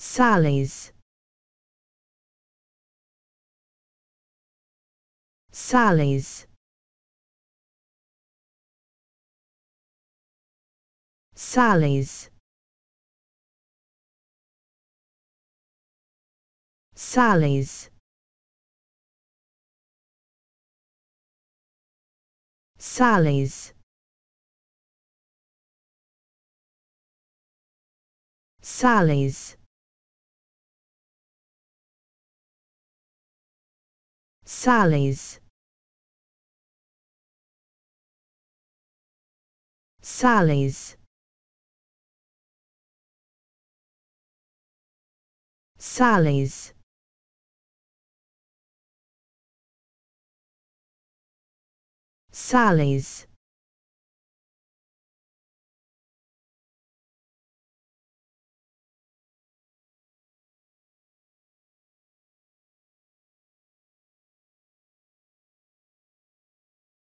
Sally's Sally's Sally's Sally's Sally's Sally's Sally's Sally's Sally's Sally's